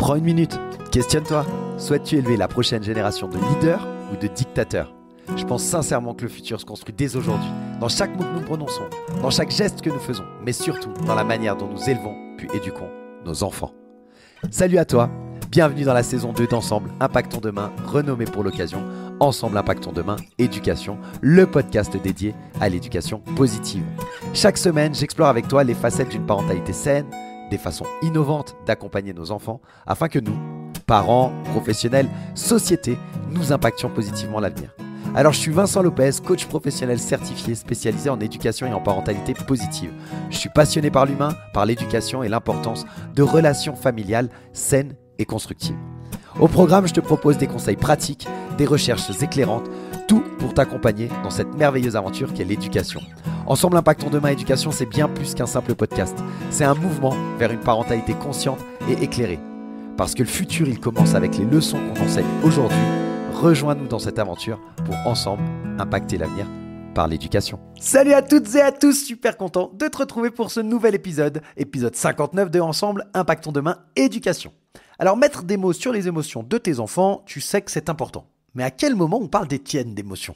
Prends une minute, questionne-toi. Souhaites-tu élever la prochaine génération de leaders ou de dictateurs Je pense sincèrement que le futur se construit dès aujourd'hui, dans chaque mot que nous prononçons, dans chaque geste que nous faisons, mais surtout dans la manière dont nous élevons puis éduquons nos enfants. Salut à toi, bienvenue dans la saison 2 d'Ensemble, Impactons Demain, renommé pour l'occasion, Ensemble Impactons Demain, Éducation, le podcast dédié à l'éducation positive. Chaque semaine, j'explore avec toi les facettes d'une parentalité saine des façons innovantes d'accompagner nos enfants afin que nous, parents, professionnels, sociétés, nous impactions positivement l'avenir. Alors je suis Vincent Lopez, coach professionnel certifié spécialisé en éducation et en parentalité positive. Je suis passionné par l'humain, par l'éducation et l'importance de relations familiales saines et constructives. Au programme, je te propose des conseils pratiques, des recherches éclairantes, tout pour t'accompagner dans cette merveilleuse aventure qu'est l'éducation. Ensemble, impactons demain éducation, c'est bien plus qu'un simple podcast. C'est un mouvement vers une parentalité consciente et éclairée. Parce que le futur, il commence avec les leçons qu'on enseigne aujourd'hui. Rejoins-nous dans cette aventure pour ensemble impacter l'avenir par l'éducation. Salut à toutes et à tous, super content de te retrouver pour ce nouvel épisode, épisode 59 de Ensemble, Impactons demain, éducation. Alors mettre des mots sur les émotions de tes enfants, tu sais que c'est important. Mais à quel moment on parle des tiennes d'émotions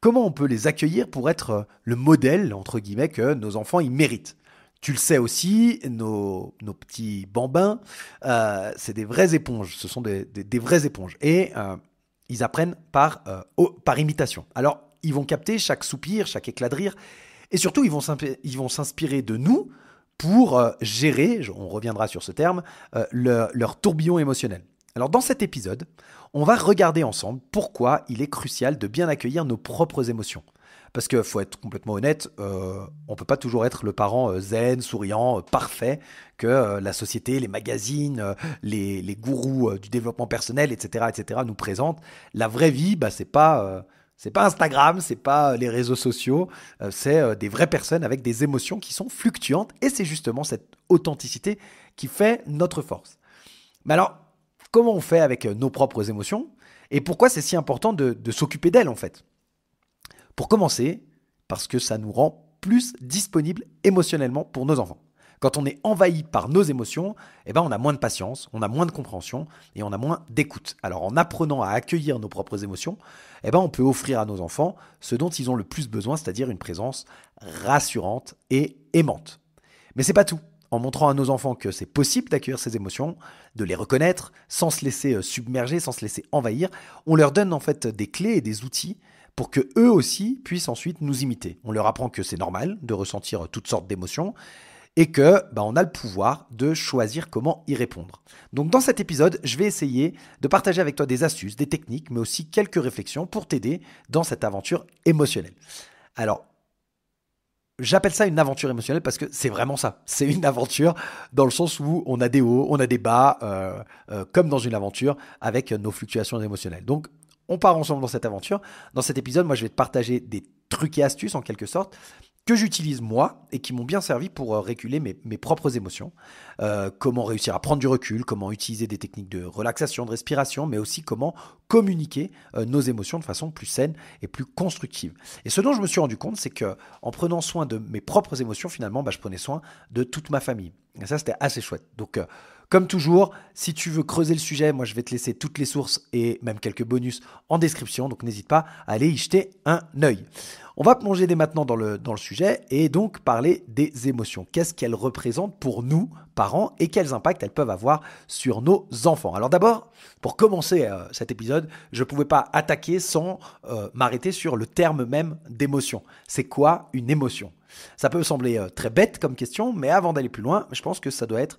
Comment on peut les accueillir pour être euh, le modèle, entre guillemets, que nos enfants ils méritent tu le sais aussi, nos, petits bambins, euh, c'est des vraies éponges, ce sont des, vraies éponges. Et euh, ils apprennent par, par imitation. Alors, ils vont capter chaque soupir, chaque éclat de rire, et surtout, ils vont s'inspirer de nous pour gérer, on reviendra sur ce terme, leur tourbillon émotionnel. Alors dans cet épisode, on va regarder ensemble pourquoi il est crucial de bien accueillir nos propres émotions. Parce que faut être complètement honnête, euh, on peut pas toujours être le parent euh, zen, souriant, euh, parfait que euh, la société, les magazines, les, les, gourous du développement personnel, etc., etc., nous présentent. La vraie vie, bah c'est pas c'est pas Instagram, c'est pas les réseaux sociaux, c'est des vraies personnes avec des émotions qui sont fluctuantes et c'est justement cette authenticité qui fait notre force. Mais alors comment on fait avec euh, nos propres émotions et pourquoi c'est si important de, s'occuper d'elles en fait. Pour commencer, parce que ça nous rend plus disponibles émotionnellement pour nos enfants. Quand on est envahi par nos émotions, eh ben on a moins de patience, on a moins de compréhension et on a moins d'écoute. Alors en apprenant à accueillir nos propres émotions, eh ben on peut offrir à nos enfants ce dont ils ont le plus besoin, c'est-à-dire une présence rassurante et aimante. Mais c'est pas tout en montrant à nos enfants que c'est possible d'accueillir ces émotions, de les reconnaître, sans se laisser euh, submerger, sans se laisser envahir, on leur donne en fait des clés et des outils pour que eux aussi puissent ensuite nous imiter. On leur apprend que c'est normal de ressentir euh, toutes sortes d'émotions et que bah, on a le pouvoir de choisir comment y répondre. Donc dans cet épisode, je vais essayer de partager avec toi des astuces, des techniques, mais aussi quelques réflexions pour t'aider dans cette aventure émotionnelle. Alors J'appelle ça une aventure émotionnelle parce que c'est vraiment ça. C'est une aventure dans le sens où on a des hauts, on a des bas, euh, euh, comme dans une aventure avec nos fluctuations émotionnelles. Donc, on part ensemble dans cette aventure. Dans cet épisode, moi, je vais te partager des trucs et astuces en quelque sorte que j'utilise moi et qui m'ont bien servi pour euh, réguler mes, propres émotions. Euh, comment réussir à prendre du recul, comment utiliser des techniques de relaxation, de respiration, mais aussi comment communiquer euh, nos émotions de façon plus saine et plus constructive. Et ce dont je me suis rendu compte, c'est que en prenant soin de mes propres émotions, finalement, bah, je prenais soin de toute ma famille. Et ça, c'était assez chouette. Donc comme toujours, si tu veux creuser le sujet, moi je vais te laisser toutes les sources et même quelques bonus en description, donc n'hésite pas à aller y jeter un œil. On va plonger dès maintenant dans le, sujet et donc parler des émotions. Qu'est-ce qu'elles représentent pour nous, parents, et quels impacts elles peuvent avoir sur nos enfants. Alors d'abord, pour commencer euh, cet épisode, je ne pouvais pas attaquer sans euh, m'arrêter sur le terme même d'émotion. C'est quoi une émotion Ça peut sembler euh, très bête comme question, mais avant d'aller plus loin, je pense que ça doit être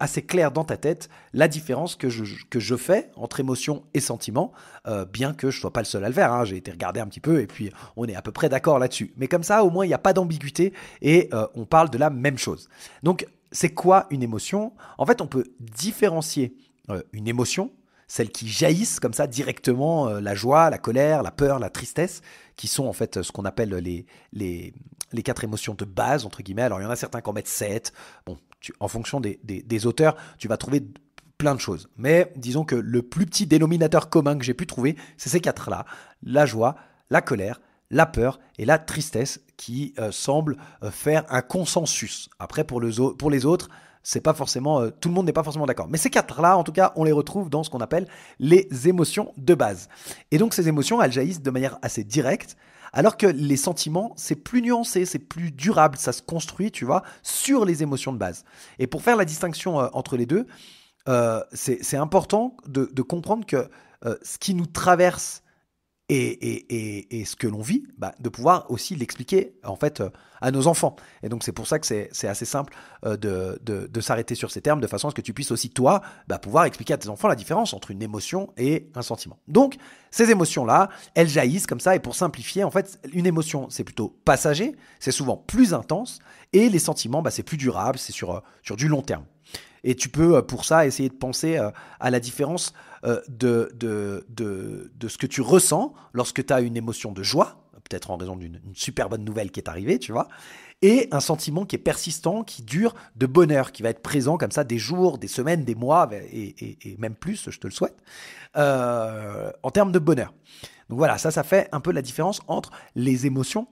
assez clair dans ta tête la différence que je, je fais entre émotion et sentiment, euh, bien que je ne sois pas le seul à le faire. Hein. J'ai été regardé un petit peu et puis on est à peu près d'accord là-dessus. Mais comme ça, au moins, il n'y a pas d'ambiguïté et euh, on parle de la même chose. Donc, c'est quoi une émotion En fait, on peut différencier euh, une émotion, celle qui jaillissent comme ça directement, la joie, la colère, la peur, la tristesse, qui sont en fait ce qu'on appelle les, les, les quatre émotions de base, entre guillemets. Alors, il y en a certains qui en mettent sept. Bon, en fonction des, auteurs, tu vas trouver plein de choses. Mais disons que le plus petit dénominateur commun que j'ai pu trouver, c'est ces quatre-là. La joie, la colère, la peur et la tristesse qui euh, semblent euh, faire un consensus. Après, pour, les autres, c'est pas forcément euh, tout le monde n'est pas forcément d'accord. Mais ces quatre-là, en tout cas, on les retrouve dans ce qu'on appelle les émotions de base. Et donc, ces émotions, elles jaillissent de manière assez directe alors que les sentiments, c'est plus nuancé, c'est plus durable, ça se construit, tu vois, sur les émotions de base. Et pour faire la distinction euh, entre les deux, euh, c'est important de, comprendre que euh, ce qui nous traverse et, et, et, ce que l'on vit, bah, de pouvoir aussi l'expliquer en fait euh, à nos enfants. Et donc c'est pour ça que c'est assez simple euh, de, de, s'arrêter sur ces termes, de façon à ce que tu puisses aussi toi bah, pouvoir expliquer à tes enfants la différence entre une émotion et un sentiment. Donc ces émotions-là, elles jaillissent comme ça, et pour simplifier, en fait, une émotion c'est plutôt passager, c'est souvent plus intense, et les sentiments, bah, c'est plus durable, c'est sur, euh, sur du long terme. Et tu peux euh, pour ça essayer de penser euh, à la différence euh, de, ce que tu ressens lorsque tu as une émotion de joie, peut-être en raison d'une super bonne nouvelle qui est arrivée, tu vois, et un sentiment qui est persistant, qui dure de bonheur, qui va être présent comme ça des jours, des semaines, des mois, et, même plus, je te le souhaite, en termes de bonheur. Donc voilà, ça, ça fait un peu la différence entre les émotions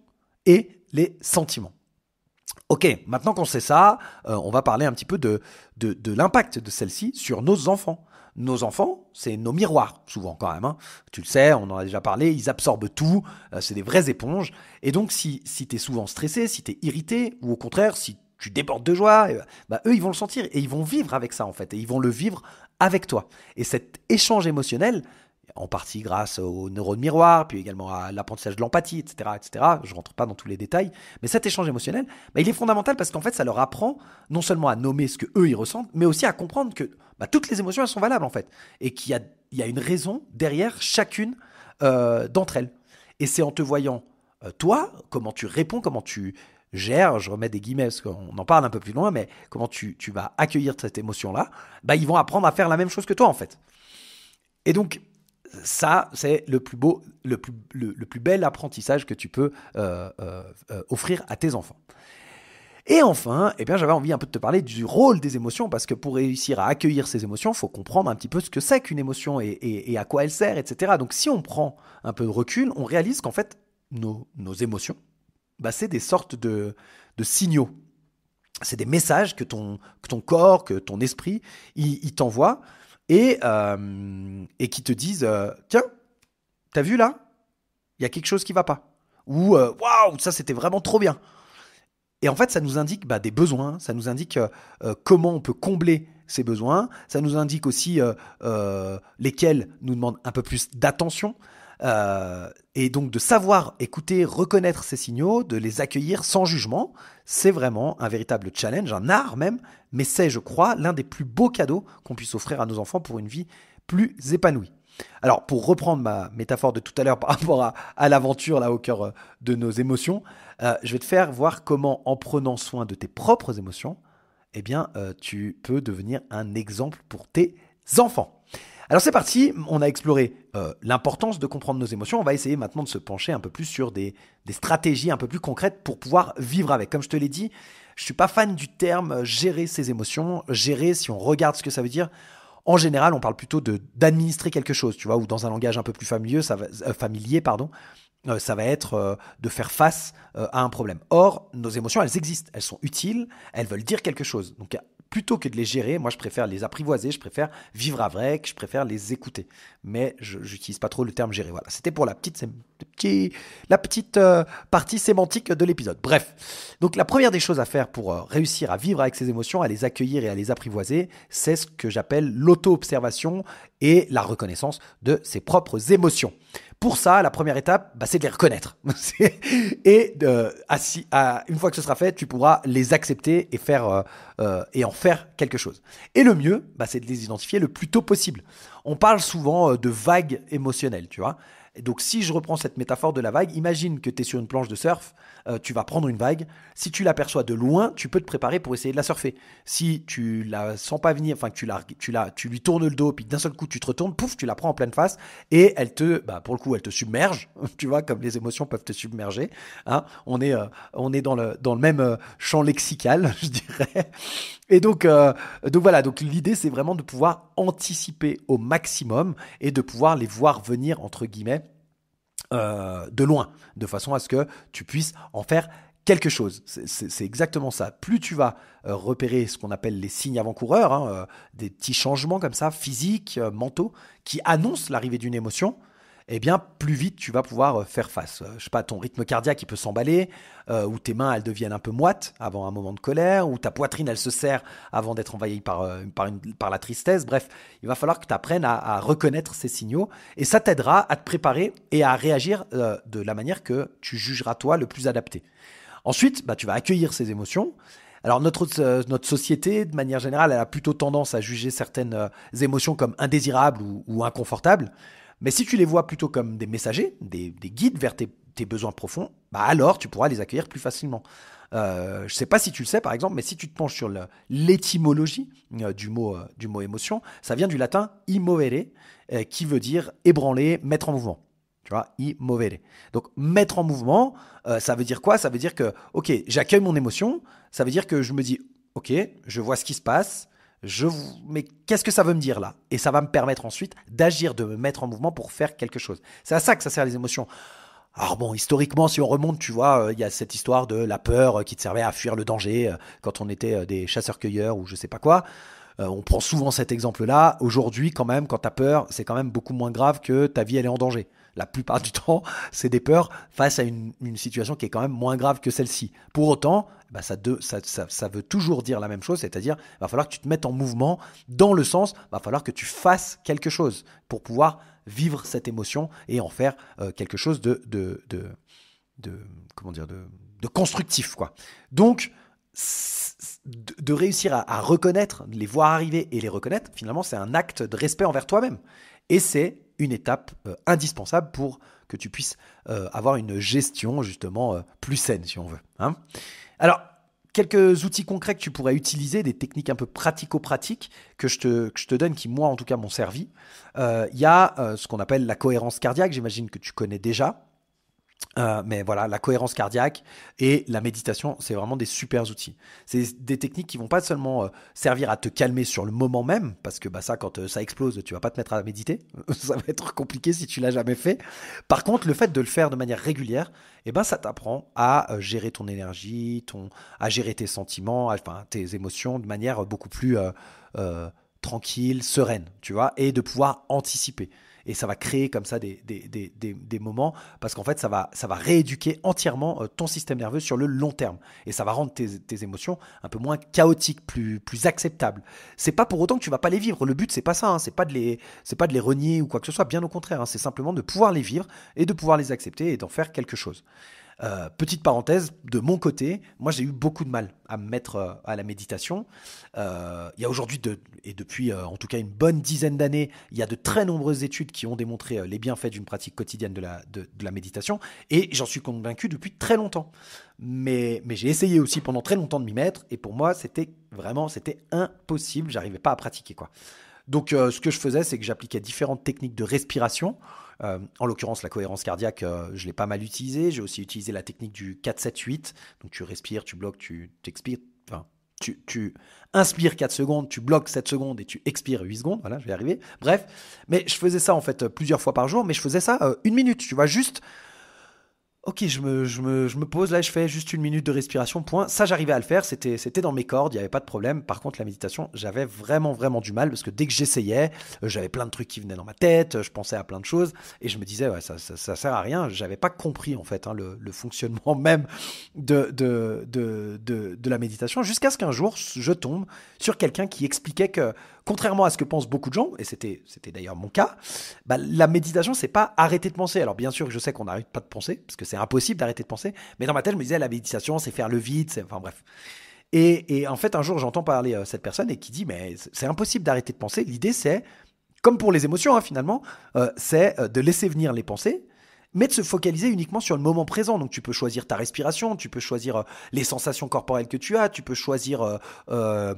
et les sentiments. Ok, maintenant qu'on sait ça, euh, on va parler un petit peu de, l'impact de celle-ci sur nos enfants. Nos enfants, c'est nos miroirs, souvent quand même. Hein. Tu le sais, on en a déjà parlé, ils absorbent tout, euh, c'est des vraies éponges. Et donc, si, si tu es souvent stressé, si tu es irrité, ou au contraire, si tu débordes de joie, euh, bah, eux, ils vont le sentir et ils vont vivre avec ça, en fait. Et ils vont le vivre avec toi. Et cet échange émotionnel, en partie grâce aux neurones miroirs, puis également à l'apprentissage de l'empathie, etc., etc. Je rentre pas dans tous les détails, mais cet échange émotionnel, bah, il est fondamental parce qu'en fait, ça leur apprend non seulement à nommer ce que eux ils ressentent, mais aussi à comprendre que bah, toutes les émotions elles sont valables en fait, et qu'il y a, il y a une raison derrière chacune euh, d'entre elles. Et c'est en te voyant euh, toi, comment tu réponds, comment tu gères, je remets des guillemets parce qu'on en parle un peu plus loin, mais comment tu, tu vas accueillir cette émotion là, bah ils vont apprendre à faire la même chose que toi en fait. Et donc ça, c'est le plus beau, le plus, bel apprentissage que tu peux euh, euh, euh, offrir à tes enfants. Et enfin, eh bien, j'avais envie un peu de te parler du rôle des émotions, parce que pour réussir à accueillir ces émotions, il faut comprendre un petit peu ce que c'est qu'une émotion et, à quoi elle sert, etc. Donc si on prend un peu de recul, on réalise qu'en fait, nos, émotions, bah, c'est des sortes de, signaux. C'est des messages que ton, que ton corps, que ton esprit, il t'envoie. Euh, et, qui te disent euh, Tiens, t'as vu là Il y a quelque chose qui va pas. Ou euh, Waouh, ça c'était vraiment trop bien. Et en fait, ça nous indique bah, des besoins, ça nous indique comment on peut combler ces besoins, ça nous indique aussi lesquels nous demandent un peu plus d'attention. et donc de savoir écouter, reconnaître ces signaux, de les accueillir sans jugement, c'est vraiment un véritable challenge, un art même mais c'est, je crois, l'un des plus beaux cadeaux qu'on puisse offrir à nos enfants pour une vie plus épanouie. Alors, pour reprendre ma métaphore de tout à l'heure par rapport à, l'aventure, là, au cœur euh, de nos émotions, euh, je vais te faire voir comment, en prenant soin de tes propres émotions, eh bien, euh, tu peux devenir un exemple pour tes enfants. Alors c'est parti, on a exploré euh, l'importance de comprendre nos émotions, on va essayer maintenant de se pencher un peu plus sur des, stratégies un peu plus concrètes pour pouvoir vivre avec. Comme je te l'ai dit, je ne suis pas fan du terme euh, gérer ses émotions, gérer si on regarde ce que ça veut dire. En général, on parle plutôt d'administrer quelque chose, tu vois, ou dans un langage un peu plus familier, ça va, euh, pardon, ça va être de faire face à un problème. Or, nos émotions, elles existent, elles sont utiles, elles veulent dire quelque chose. Donc, plutôt que de les gérer, moi je préfère les apprivoiser, je préfère vivre avec, je préfère les écouter. Mais je n'utilise pas trop le terme gérer. Voilà, c'était pour la petite, la petite euh, partie sémantique de l'épisode. Bref, donc la première des choses à faire pour euh, réussir à vivre avec ses émotions, à les accueillir et à les apprivoiser, c'est ce que j'appelle l'auto-observation et la reconnaissance de ses propres émotions. Pour ça, la première étape, bah, c'est de les reconnaître. et euh, une fois que ce sera fait, tu pourras les accepter et, faire, euh, euh, et en faire quelque chose. Et le mieux, bah, c'est de les identifier le plus tôt possible. On parle souvent de vagues émotionnelles, tu vois donc si je reprends cette métaphore de la vague, imagine que tu es sur une planche de surf, euh, tu vas prendre une vague, si tu l'aperçois de loin, tu peux te préparer pour essayer de la surfer. Si tu la sens pas venir, enfin que tu la, tu la, tu lui tournes le dos, puis d'un seul coup tu te retournes, pouf, tu la prends en pleine face et elle te, bah, pour le coup, elle te submerge, tu vois, comme les émotions peuvent te submerger. Hein on est, euh, on est dans le, dans le même euh, champ lexical, je dirais. Et euh, donc, voilà, donc l'idée c'est vraiment de pouvoir anticiper au maximum et de pouvoir les voir venir entre guillemets euh, de loin, de façon à ce que tu puisses en faire quelque chose. C'est exactement ça. Plus tu vas euh, repérer ce qu'on appelle les signes avant-coureurs, hein, des petits changements comme ça, physiques, mentaux, qui annoncent l'arrivée d'une émotion, eh bien, plus vite tu vas pouvoir euh, faire face. Euh, je sais pas, ton rythme cardiaque qui peut s'emballer, euh, ou tes mains elles deviennent un peu moites avant un moment de colère, ou ta poitrine elle se serre avant d'être envahie par, la tristesse. Bref, il va falloir que tu apprennes à, reconnaître ces signaux et ça t'aidera à te préparer et à réagir de la manière que tu jugeras toi le plus adapté. Ensuite, bah, tu vas accueillir ces émotions. Alors notre, société, de manière générale, elle a plutôt tendance à juger certaines émotions comme indésirables ou inconfortables. Mais si tu les vois plutôt comme des messagers, des, guides vers tes, besoins profonds, bah alors tu pourras les accueillir plus facilement. Euh, je ne sais pas si tu le sais par exemple, mais si tu te penches sur l'étymologie euh, du, mot, euh, du mot émotion, ça vient du latin immovere, qui veut dire ébranler, mettre en mouvement. Tu vois, immovere. Donc mettre en mouvement, ça veut dire quoi Ça veut dire que, ok, j'accueille mon émotion, ça veut dire que je me dis, ok, je vois ce qui se passe, mais qu'est-ce que ça veut me dire là Et ça va me permettre ensuite d'agir, de me mettre en mouvement pour faire quelque chose. C'est à ça que ça sert les émotions. Alors bon, historiquement, si on remonte, tu vois, euh, il y a cette histoire de la peur euh, qui te servait à fuir le danger euh, quand on était des chasseurs-cueilleurs ou je ne sais pas quoi. on prend souvent cet exemple-là. Aujourd'hui, quand même, quand t'as peur, c'est quand même beaucoup moins grave que ta vie, elle est en danger la plupart du temps, c'est des peurs face à une, situation qui est quand même moins grave que celle-ci. Pour autant, eh ben, ça, veut toujours dire la même chose, c'est-à-dire il va falloir que tu te mettes en mouvement dans le sens, il va falloir que tu fasses quelque chose pour pouvoir vivre cette émotion et en faire euh, quelque chose de, de, comment dire, de, constructif. Quoi. Donc, de réussir à, à reconnaître, les voir arriver et les reconnaître, finalement, c'est un acte de respect envers toi-même. Et c'est une étape euh, indispensable pour que tu puisses euh, avoir une gestion justement euh, plus saine si on veut. Hein. Alors, quelques outils concrets que tu pourrais utiliser, des techniques un peu pratico-pratiques que, que, je te donne, qui moi en tout cas m'ont servi. Il y a ce qu'on appelle la cohérence cardiaque, j'imagine que tu connais déjà. Euh, mais voilà, la cohérence cardiaque et la méditation, c'est vraiment des super outils. C'est des techniques qui vont pas seulement euh, servir à te calmer sur le moment même, parce que bah, ça, quand euh, ça explose, tu vas pas te mettre à méditer. ça va être compliqué si tu l'as jamais fait. Par contre, le fait de le faire de manière régulière, eh ben, ça t'apprend à gérer ton énergie, ton, à gérer tes sentiments, enfin, tes émotions de manière beaucoup plus tranquille, sereine, tu vois, et de pouvoir anticiper et ça va créer comme ça des, des, des, des, des moments parce qu'en fait, ça va, ça va rééduquer entièrement euh, ton système nerveux sur le long terme et ça va rendre tes, tes émotions un peu moins chaotiques, plus, plus acceptables. C'est pas pour autant que tu vas pas les vivre. Le but, c'est pas ça. Hein. C'est pas de les, c'est pas de les renier ou quoi que ce soit. Bien au contraire, hein. c'est simplement de pouvoir les vivre et de pouvoir les accepter et d'en faire quelque chose. Euh, petite parenthèse, de mon côté, moi j'ai eu beaucoup de mal à me mettre euh, à la méditation. Euh, il y a aujourd'hui, et depuis en tout cas une bonne dizaine d'années, il y a de très nombreuses études qui ont démontré les bienfaits d'une pratique quotidienne de la, méditation, et j'en suis convaincu depuis très longtemps. Mais, mais j'ai essayé aussi pendant très longtemps de m'y mettre, et pour moi c'était vraiment c'était impossible, j'arrivais pas à pratiquer quoi. Donc, euh, ce que je faisais, c'est que j'appliquais différentes techniques de respiration. Euh, en l'occurrence, la cohérence cardiaque, euh, je l'ai pas mal utilisée. J'ai aussi utilisé la technique du 4-7-8. Donc, tu respires, tu bloques, tu expires, Enfin, tu, inspires 4 secondes, tu bloques 7 secondes et tu expires 8 secondes. Voilà, je vais y arriver. Bref, mais je faisais ça en fait plusieurs fois par jour, mais je faisais ça une minute. Tu vois, juste Ok, je me, je, me, je me, pose là, je fais juste une minute de respiration, point. Ça, j'arrivais à le faire, c'était, c'était dans mes cordes, il n'y avait pas de problème. Par contre, la méditation, j'avais vraiment, vraiment du mal parce que dès que j'essayais, euh, j'avais plein de trucs qui venaient dans ma tête, euh, je pensais à plein de choses et je me disais, ouais, ça, ça, sert à rien. J'avais pas compris en fait hein, le, le, fonctionnement même de, de, de, de, de la méditation jusqu'à ce qu'un jour, je tombe sur quelqu'un qui expliquait que contrairement à ce que pensent beaucoup de gens, et c'était, c'était d'ailleurs mon cas, bah, la méditation, c'est pas arrêter de penser. Alors bien sûr, je sais qu'on n'arrête pas de penser, parce que c'est impossible d'arrêter de penser, mais dans ma tête, je me disais, la méditation, c'est faire le vide, c'est... enfin bref. Et, en fait, un jour, j'entends parler euh, cette personne et qui dit, mais c'est impossible d'arrêter de penser. L'idée, c'est, comme pour les émotions, hein, finalement, euh, c'est euh, de laisser venir les pensées, mais de se focaliser uniquement sur le moment présent. Donc tu peux choisir ta respiration, tu peux choisir euh, les sensations corporelles que tu as, tu peux choisir euh, euh,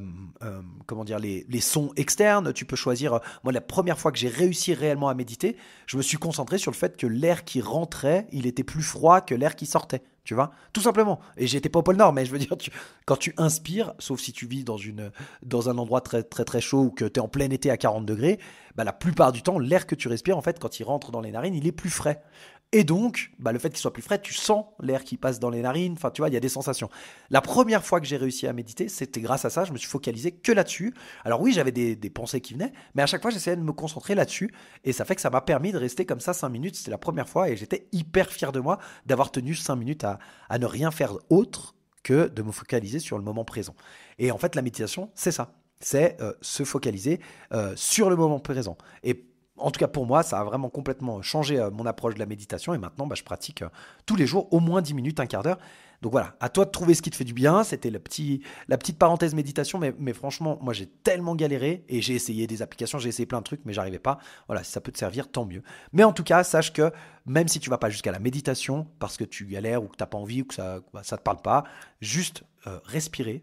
comment dire les, les, sons externes, tu peux choisir. moi, la première fois que j'ai réussi réellement à méditer, je me suis concentré sur le fait que l'air qui rentrait, il était plus froid que l'air qui sortait. Tu vois Tout simplement. Et j'étais pas au pôle Nord, mais je veux dire, tu, quand tu inspires, sauf si tu vis dans, une, dans un endroit très très très chaud ou que tu es en plein été à 40 degrés, bah, la plupart du temps, l'air que tu respires, en fait, quand il rentre dans les narines, il est plus frais. Et donc, bah, le fait qu'il soit plus frais, tu sens l'air qui passe dans les narines. Enfin, tu vois, il y a des sensations. La première fois que j'ai réussi à méditer, c'était grâce à ça. Je me suis focalisé que là-dessus. Alors oui, j'avais des, pensées qui venaient, mais à chaque fois, j'essayais de me concentrer là-dessus. Et ça fait que ça m'a permis de rester comme ça cinq minutes. C'était la première fois et j'étais hyper fier de moi d'avoir tenu cinq minutes à, ne rien faire autre que de me focaliser sur le moment présent. Et en fait, la méditation, c'est ça c'est euh, se focaliser euh, sur le moment présent. Et en tout cas pour moi, ça a vraiment complètement euh, changé euh, mon approche de la méditation et maintenant bah, je pratique euh, tous les jours au moins 10 minutes, un quart d'heure. Donc voilà, à toi de trouver ce qui te fait du bien. C'était la, la petite parenthèse méditation, mais, franchement, moi j'ai tellement galéré et j'ai essayé des applications, j'ai essayé plein de trucs, mais j'arrivais pas. Voilà, si ça peut te servir, tant mieux. Mais en tout cas, sache que même si tu vas pas jusqu'à la méditation parce que tu galères ou que tu n'as pas envie ou que ça ne bah, te parle pas, juste respirer,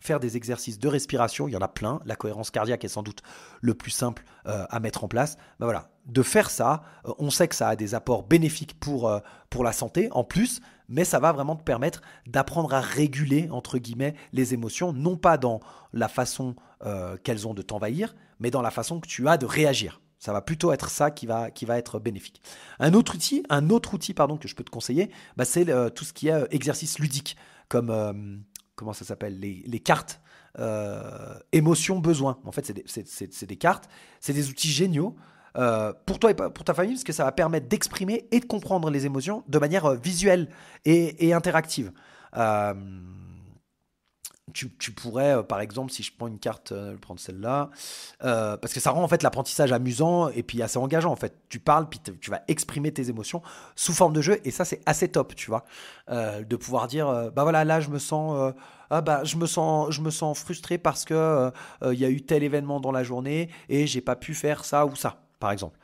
faire des exercices de respiration, il y en a plein, la cohérence cardiaque est sans doute le plus simple euh, à mettre en place. Ben voilà, de faire ça, euh, on sait que ça a des apports bénéfiques pour, euh, pour la santé en plus, mais ça va vraiment te permettre d'apprendre à réguler, entre guillemets, les émotions, non pas dans la façon qu'elles ont de t'envahir, mais dans la façon que tu as de réagir. Ça va plutôt être ça qui va, qui va être bénéfique. Un autre outil, un autre outil pardon, que je peux te conseiller, ben c'est tout ce qui est exercice ludique, comme comment ça s'appelle les, cartes euh, émotions émotion besoin. En fait, c'est des, cartes, c'est des outils géniaux. Euh, pour toi et pour ta famille, parce que ça va permettre d'exprimer et de comprendre les émotions de manière euh, visuelle et, interactive tu, pourrais, euh, par exemple, si je prends une carte, euh, prendre celle-là, euh, parce que ça rend en fait l'apprentissage amusant et puis assez engageant en fait. Tu parles, puis tu vas exprimer tes émotions sous forme de jeu et ça c'est assez top, tu vois, de pouvoir dire, bah voilà, là je me sens, ah bah je me sens, je me sens frustré parce que il y a eu tel événement dans la journée et j'ai pas pu faire ça ou ça, par exemple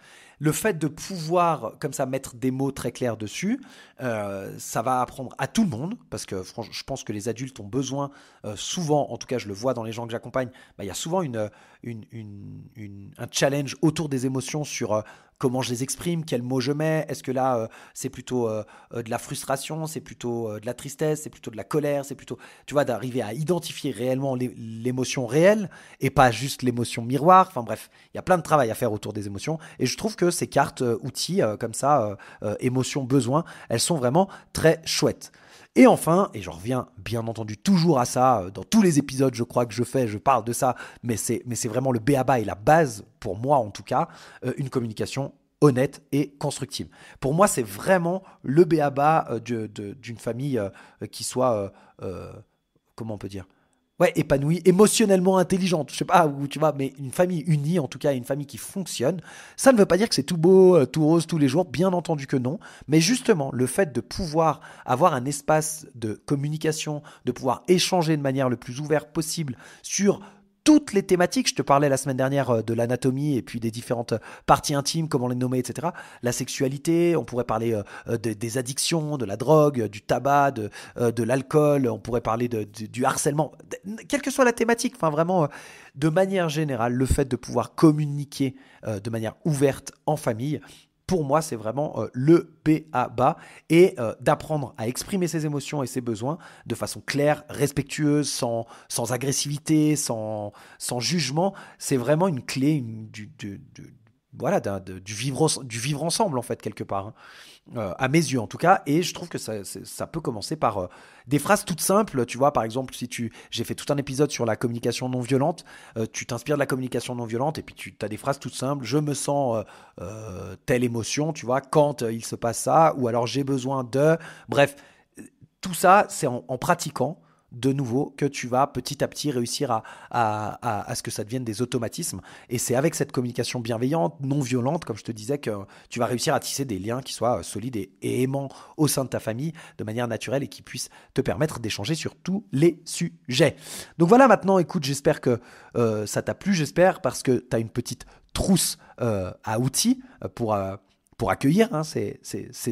le fait de pouvoir comme ça mettre des mots très clairs dessus, euh, ça va apprendre à tout le monde, parce que franchement, je pense que les adultes ont besoin euh, souvent, en tout cas je le vois dans les gens que j'accompagne, bah, il y a souvent une, un challenge autour des émotions sur euh, comment je les exprime, quels mots je mets, est-ce que là euh, c'est plutôt euh, euh, de la frustration, c'est plutôt de la tristesse, c'est plutôt de la colère, c'est plutôt, tu vois, d'arriver à identifier réellement l'émotion réelle et pas juste l'émotion miroir. Enfin bref, il y a plein de travail à faire autour des émotions et je trouve que ces cartes outils comme ça, émotions, besoin, elles sont vraiment très chouettes. Et enfin, et je reviens bien entendu toujours à ça, euh, dans tous les épisodes je crois que je fais, je parle de ça, mais c'est, mais c'est vraiment le béaba et la base, pour moi en tout cas, euh, une communication honnête et constructive. Pour moi, c'est vraiment le béaba euh, d'une famille qui soit, comment on peut dire, épanouie, émotionnellement intelligente, je sais pas où tu vas, mais une famille unie, en tout cas, une famille qui fonctionne, ça ne veut pas dire que c'est tout beau, euh, tout rose tous les jours, bien entendu que non, mais justement, le fait de pouvoir avoir un espace de communication, de pouvoir échanger de manière le plus ouverte possible sur toutes les thématiques. Je te parlais la semaine dernière euh, de l'anatomie et puis des différentes euh, parties intimes, comment les nommer, etc. La sexualité, on pourrait parler euh, des addictions, de la drogue, du tabac, de, l'alcool, on pourrait parler du harcèlement, quelle que soit la thématique, enfin vraiment, de manière générale, le fait de pouvoir communiquer de manière ouverte en famille, pour moi, c'est vraiment euh, le P à bas et euh, d'apprendre à exprimer ses émotions et ses besoins de façon claire, respectueuse, sans, sans agressivité, sans, sans jugement. C'est vraiment une clé du, du voilà, du, vivre, du vivre ensemble, en fait, quelque part. Hein. Euh, à mes yeux, en tout cas. Et je trouve que ça, peut commencer par euh, des phrases toutes simples. Tu vois, par exemple, si tu, j'ai fait tout un épisode sur la communication non violente. Euh, tu t'inspires de la communication non violente et puis tu as des phrases toutes simples. Je me sens telle émotion, tu vois, quand il se passe ça, ou alors j'ai besoin de. Bref, tout ça, c'est en pratiquant de nouveau que tu vas petit à petit réussir à, ce que ça devienne des automatismes. Et c'est avec cette communication bienveillante, non violente, comme je te disais, que tu vas réussir à tisser des liens qui soient solides et, aimants au sein de ta famille de manière naturelle et qui puissent te permettre d'échanger sur tous les sujets. Donc voilà maintenant, écoute, j'espère que euh, ça t'a plu, j'espère, parce que tu as une petite trousse euh, à outils euh, pour pour accueillir hein, ces,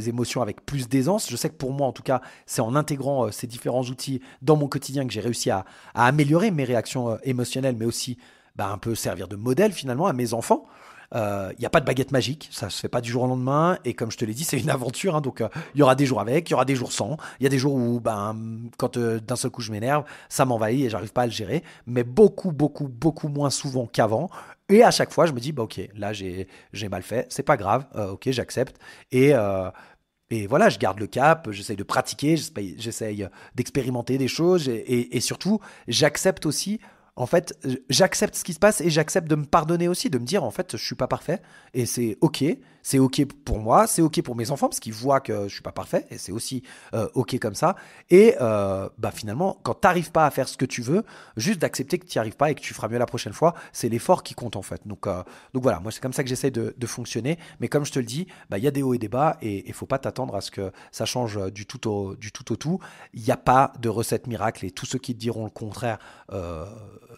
émotions avec plus d'aisance. Je sais que pour moi, en tout cas, c'est en intégrant euh, ces différents outils dans mon quotidien que j'ai réussi à, améliorer mes réactions euh, émotionnelles, mais aussi bah, un peu servir de modèle finalement à mes enfants. Il euh, n'y a pas de baguette magique, ça se fait pas du jour au lendemain. Et comme je te l'ai dit, c'est une aventure. Hein, donc il y aura des jours avec, il y aura des jours sans. Il y a des jours où, bah, quand d'un seul coup je m'énerve, ça m'envahit et j'arrive pas à le gérer. Mais beaucoup, beaucoup, beaucoup moins souvent qu'avant. Et à chaque fois, je me dis, bah, ok, là, j'ai mal fait, c'est pas grave, euh, ok, j'accepte. Et, euh, et voilà, je garde le cap, j'essaye de pratiquer, j'essaye d'expérimenter des choses, et surtout, j'accepte aussi en fait, euh, j'accepte ce qui se passe et j'accepte de me pardonner aussi, de me dire en fait, je suis pas parfait et c'est ok, c'est ok pour moi, c'est ok pour mes enfants parce qu'ils voient que je suis pas parfait et c'est aussi euh, ok comme ça. Et euh, bah finalement, quand tu n'arrives pas à faire ce que tu veux, juste d'accepter que tu arrives pas et que tu feras mieux la prochaine fois, c'est l'effort qui compte en fait. Donc donc voilà, moi c'est comme ça que j'essaie de, fonctionner. Mais comme je te le dis, bah, il y a des hauts et des bas et il faut pas t'attendre à ce que ça change du tout au du tout au tout. Il n'y a pas de recette miracle et tous ceux qui te diront le contraire.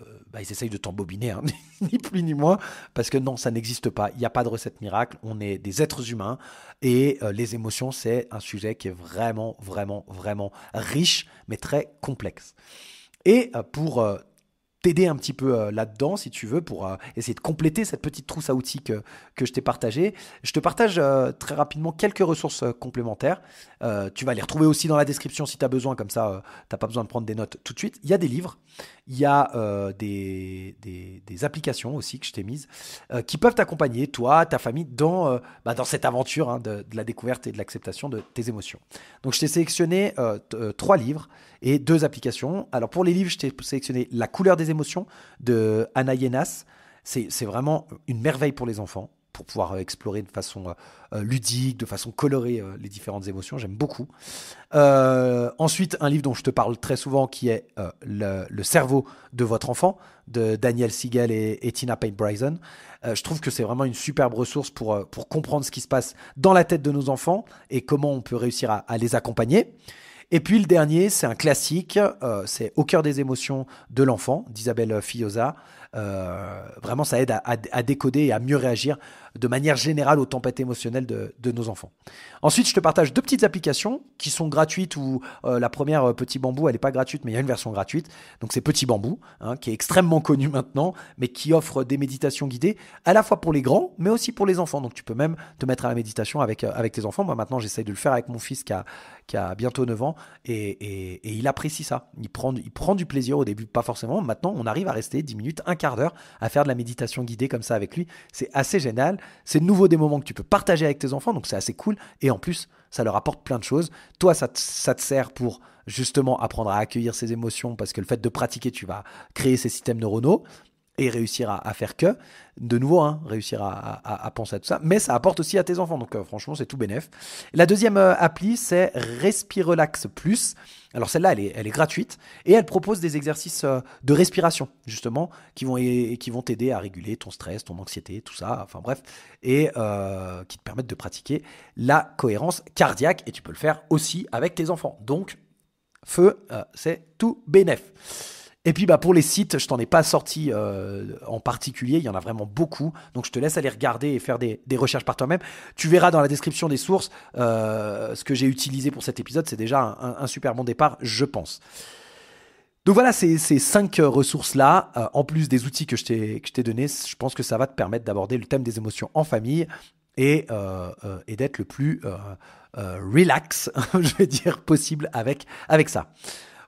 Euh, bah, ils essayent de t'embobiner, hein, ni plus ni moins, parce que non, ça n'existe pas. Il n'y a pas de recette miracle. On est des êtres humains et euh, les émotions, c'est un sujet qui est vraiment, vraiment, vraiment riche, mais très complexe. Et euh, pour t'aider un petit peu là-dedans, si tu veux, pour essayer de compléter cette petite trousse à outils que, que je t'ai partagée. Je te partage très rapidement quelques ressources complémentaires. tu vas les retrouver aussi dans la description si tu as besoin, comme ça, tu n'as pas besoin de prendre des notes tout de suite. Il y a des livres, il y a euh, des, applications aussi que je t'ai mises euh, qui peuvent t'accompagner, toi, ta famille, dans, euh, bah, dans cette aventure hein, de, la découverte et de l'acceptation de tes émotions. Donc, je t'ai sélectionné trois livres et deux applications. Alors, pour les livres, je t'ai sélectionné La couleur des émotions de Anna Yenas. C'est vraiment une merveille pour les enfants pour pouvoir euh, explorer de façon euh, euh, ludique, de façon colorée les différentes émotions. J'aime beaucoup. ensuite, un livre dont je te parle très souvent qui est le, cerveau de votre enfant de Daniel Siegel et, Tina Payne Bryson. je trouve que c'est vraiment une superbe ressource pour, pour comprendre ce qui se passe dans la tête de nos enfants et comment on peut réussir à, les accompagner. Et puis le dernier, c'est un classique, c'est Au cœur des émotions de l'enfant d'Isabelle Fioza. vraiment, ça aide à, décoder et à mieux réagir de manière générale aux tempêtes émotionnelles de, nos enfants. Ensuite, je te partage deux petites applications qui sont gratuites ou euh, la première euh, Petit Bambou, elle n'est pas gratuite, mais il y a une version gratuite. Donc c'est Petit Bambou, hein, qui est extrêmement connu maintenant, mais qui offre des méditations guidées à la fois pour les grands, mais aussi pour les enfants. Donc tu peux même te mettre à la méditation avec, euh, avec tes enfants. Moi maintenant, j'essaye de le faire avec mon fils qui a, qui a bientôt 9 ans et, il apprécie ça. Il prend, il prend du plaisir au début, pas forcément. Maintenant, on arrive à rester 10 minutes, un quart d'heure à faire de la méditation guidée comme ça avec lui. C'est assez génial. C'est de nouveau des moments que tu peux partager avec tes enfants, donc c'est assez cool. Et en plus, ça leur apporte plein de choses. Toi, ça te, ça te sert pour justement apprendre à accueillir ses émotions parce que le fait de pratiquer, tu vas créer ces systèmes neuronaux et réussir à, faire que, de nouveau, hein, réussir à, penser à tout ça, mais ça apporte aussi à tes enfants, donc euh, franchement, c'est tout bénef. La deuxième euh, appli, c'est Respirelax Plus. Alors celle-là, elle est, gratuite et elle propose des exercices euh, de respiration, justement, qui vont, qui vont t'aider à réguler ton stress, ton anxiété, tout ça, enfin bref, et qui te permettent de pratiquer la cohérence cardiaque, et tu peux le faire aussi avec tes enfants. Donc, feu, c'est tout bénef. Et puis bah, pour les sites, je t'en ai pas sorti euh, en particulier, il y en a vraiment beaucoup, donc je te laisse aller regarder et faire des, recherches par toi-même. Tu verras dans la description des sources euh, ce que j'ai utilisé pour cet épisode, c'est déjà un, super bon départ, je pense. Donc voilà, ces, cinq euh, ressources-là, en plus des outils que je t'ai donnés, je pense que ça va te permettre d'aborder le thème des émotions en famille et, et d'être le plus relax, je vais dire, possible avec, avec ça.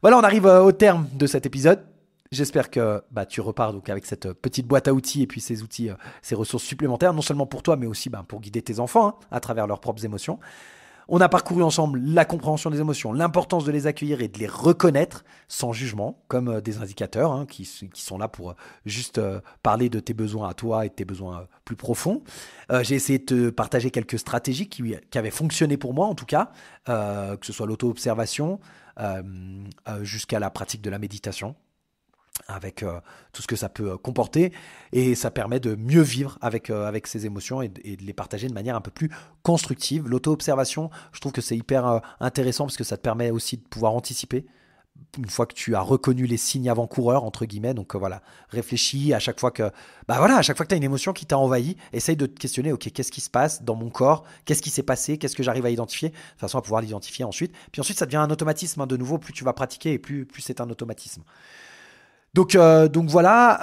Voilà, bah on arrive euh, au terme de cet épisode. J'espère que bah, tu repars donc avec cette euh, petite boîte à outils et puis ces outils, euh, ces ressources supplémentaires, non seulement pour toi, mais aussi bah, pour guider tes enfants hein, à travers leurs propres émotions. On a parcouru ensemble la compréhension des émotions, l'importance de les accueillir et de les reconnaître sans jugement, comme des indicateurs hein, qui, sont là pour juste parler de tes besoins à toi et de tes besoins plus profonds. J'ai essayé de te partager quelques stratégies qui, qui avaient fonctionné pour moi, en tout cas, que ce soit l'auto-observation, euh, euh, jusqu'à la pratique de la méditation avec euh, tout ce que ça peut comporter et ça permet de mieux vivre avec, ces avec ses émotions et, de les partager de manière un peu plus constructive. L'auto-observation, je trouve que c'est hyper intéressant parce que ça te permet aussi de pouvoir anticiper une fois que tu as reconnu les signes avant-coureurs entre guillemets donc euh, voilà réfléchis à chaque fois que bah voilà à chaque fois que tu as une émotion qui t'a envahi essaye de te questionner ok qu'est-ce qui se passe dans mon corps qu'est-ce qui s'est passé qu'est-ce que j'arrive à identifier de toute façon à pouvoir l'identifier ensuite puis ensuite ça devient un automatisme hein, de nouveau plus tu vas pratiquer et plus plus c'est un automatisme donc, euh, donc voilà,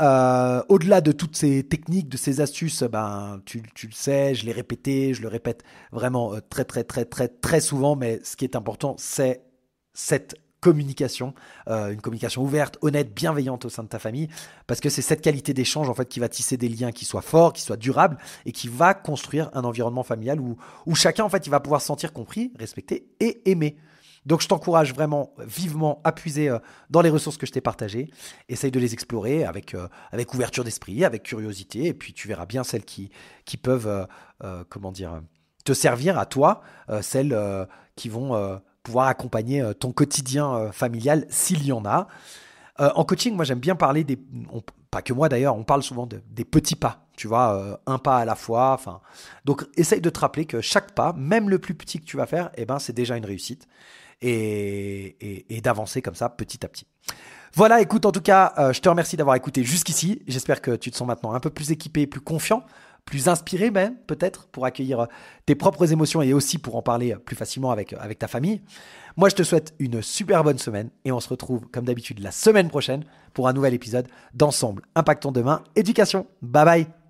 euh, au-delà de toutes ces techniques, de ces astuces, ben, tu, tu le sais, je l'ai répété, je le répète vraiment très, très, très, très, très souvent, mais ce qui est important, c'est cette communication, euh, une communication ouverte, honnête, bienveillante au sein de ta famille, parce que c'est cette qualité d'échange en fait qui va tisser des liens qui soient forts, qui soient durables et qui va construire un environnement familial où, où chacun en fait il va pouvoir se sentir compris, respecté et aimé. Donc je t'encourage vraiment vivement à puiser euh, dans les ressources que je t'ai partagées. Essaye de les explorer avec, euh, avec ouverture d'esprit, avec curiosité, et puis tu verras bien celles qui, qui peuvent, comment dire, te servir à toi, celles qui vont pouvoir accompagner euh, ton quotidien euh, familial s'il y en a. Euh, en coaching, moi j'aime bien parler des... pas que moi d'ailleurs, on parle souvent des petits pas, tu vois, un pas à la fois. Enfin, donc essaye de te rappeler que chaque pas, même le plus petit que tu vas faire, eh ben c'est déjà une réussite et, et, d'avancer comme ça petit à petit. Voilà, écoute, en tout cas, je te remercie d'avoir écouté jusqu'ici. J'espère que tu te sens maintenant un peu plus équipé et plus confiant plus inspiré même peut-être pour accueillir euh, tes propres émotions et aussi pour en parler euh, plus facilement avec, euh, avec ta famille. Moi, je te souhaite une super bonne semaine et on se retrouve comme d'habitude la semaine prochaine pour un nouvel épisode d'Ensemble Impactons Demain Éducation. Bye bye